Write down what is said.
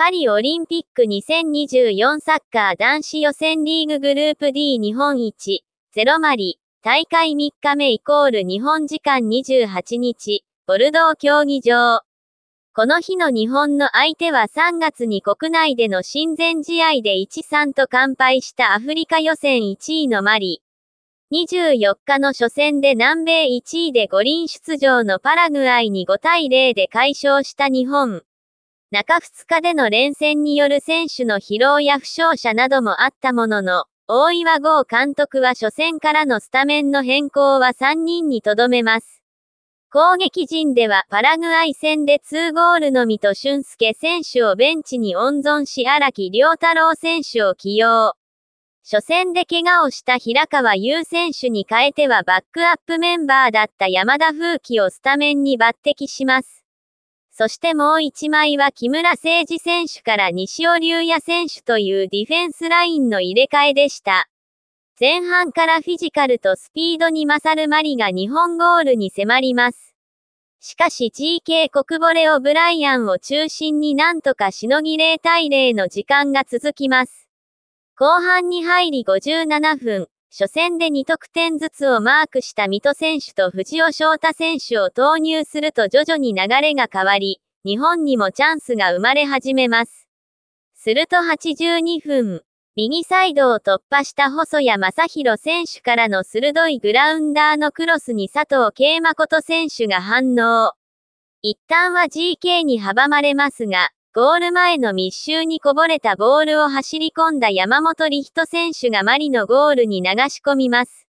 パリオリンピック2024サッカー男子予選リーググループ D 日本一、ゼロマリ、大会3日目イコール日本時間28日、ボルドー競技場。この日の日本の相手は3月に国内での親善試合で1-3と完敗したアフリカ予選1位のマリ。24日の初戦で南米1位で五輪出場のパラグアイに5対0で快勝した日本。中2日での連戦による選手の疲労や負傷者などもあったものの、大岩剛監督は初戦からのスタメンの変更は3人にとどめます。攻撃陣ではパラグアイ戦で2ゴールのみと俊介選手をベンチに温存し荒木良太郎選手を起用。初戦で怪我をした平川優選手に変えてはバックアップメンバーだった山田風紀をスタメンに抜擢します。そしてもう1枚は木村誠二選手から西尾龍也選手というディフェンスラインの入れ替えでした。前半からフィジカルとスピードに勝るマリが日本ゴールに迫ります。しかし GK 国ボレオブライアンを中心になんとかしのぎ0対0の時間が続きます。後半に入り57分、初戦で2得点ずつをマークした水戸選手と藤尾翔太選手を投入すると徐々に流れが変わり、日本にもチャンスが生まれ始めます。すると82分、右サイドを突破した細谷正宏選手からの鋭いグラウンダーのクロスに佐藤慶誠選手が反応。一旦は GK に阻まれますが、ゴール前の密集にこぼれたボールを走り込んだ山本理人選手がマリのゴールに流し込みます。